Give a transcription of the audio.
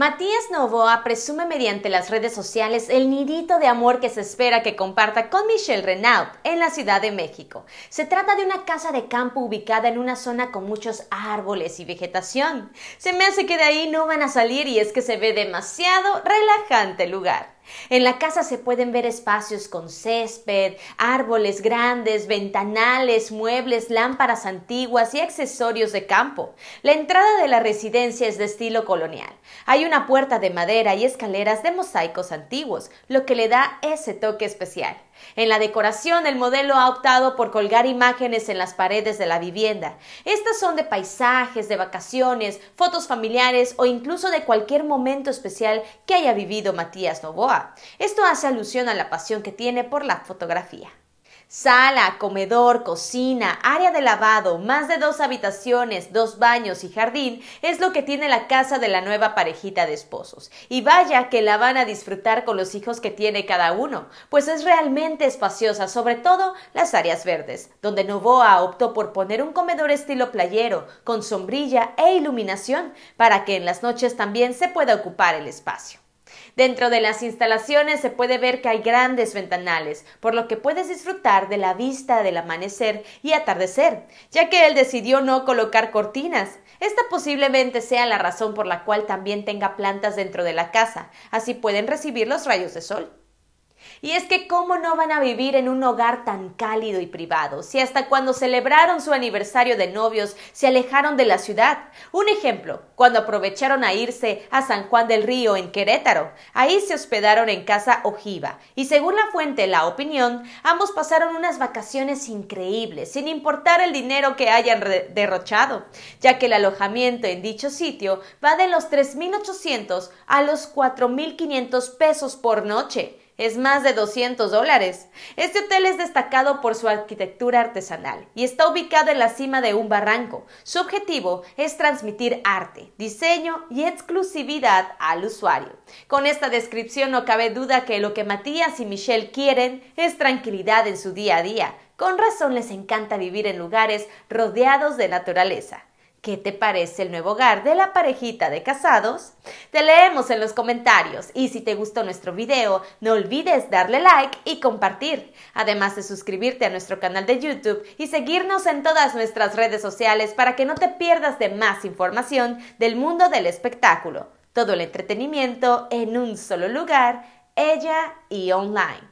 Matías Novoa presume mediante las redes sociales el nidito de amor que se espera que comparta con Michelle Renaud en la Ciudad de México. Se trata de una casa de campo ubicada en una zona con muchos árboles y vegetación. Se me hace que de ahí no van a salir y es que se ve demasiado relajante el lugar. En la casa se pueden ver espacios con césped, árboles grandes, ventanales, muebles, lámparas antiguas y accesorios de campo. La entrada de la residencia es de estilo colonial. Hay una puerta de madera y escaleras de mosaicos antiguos, lo que le da ese toque especial. En la decoración, el modelo ha optado por colgar imágenes en las paredes de la vivienda. Estas son de paisajes, de vacaciones, fotos familiares o incluso de cualquier momento especial que haya vivido Matías Novoa. Esto hace alusión a la pasión que tiene por la fotografía. Sala, comedor, cocina, área de lavado, más de dos habitaciones, dos baños y jardín es lo que tiene la casa de la nueva parejita de esposos. Y vaya que la van a disfrutar con los hijos que tiene cada uno, pues es realmente espaciosa, sobre todo las áreas verdes, donde Novoa optó por poner un comedor estilo playero, con sombrilla e iluminación, para que en las noches también se pueda ocupar el espacio. Dentro de las instalaciones se puede ver que hay grandes ventanales, por lo que puedes disfrutar de la vista del amanecer y atardecer, ya que él decidió no colocar cortinas. Esta posiblemente sea la razón por la cual también tenga plantas dentro de la casa, así pueden recibir los rayos de sol. Y es que cómo no van a vivir en un hogar tan cálido y privado, si hasta cuando celebraron su aniversario de novios se alejaron de la ciudad. Un ejemplo, cuando aprovecharon a irse a San Juan del Río en Querétaro, ahí se hospedaron en casa Ojiva y según la fuente La Opinión, ambos pasaron unas vacaciones increíbles, sin importar el dinero que hayan derrochado, ya que el alojamiento en dicho sitio va de los 3.800 a los 4.500 pesos por noche es más de 200 dólares. Este hotel es destacado por su arquitectura artesanal y está ubicado en la cima de un barranco. Su objetivo es transmitir arte, diseño y exclusividad al usuario. Con esta descripción no cabe duda que lo que Matías y Michelle quieren es tranquilidad en su día a día. Con razón les encanta vivir en lugares rodeados de naturaleza. ¿Qué te parece el nuevo hogar de la parejita de casados? Te leemos en los comentarios y si te gustó nuestro video, no olvides darle like y compartir, además de suscribirte a nuestro canal de YouTube y seguirnos en todas nuestras redes sociales para que no te pierdas de más información del mundo del espectáculo, todo el entretenimiento en un solo lugar, ella y online.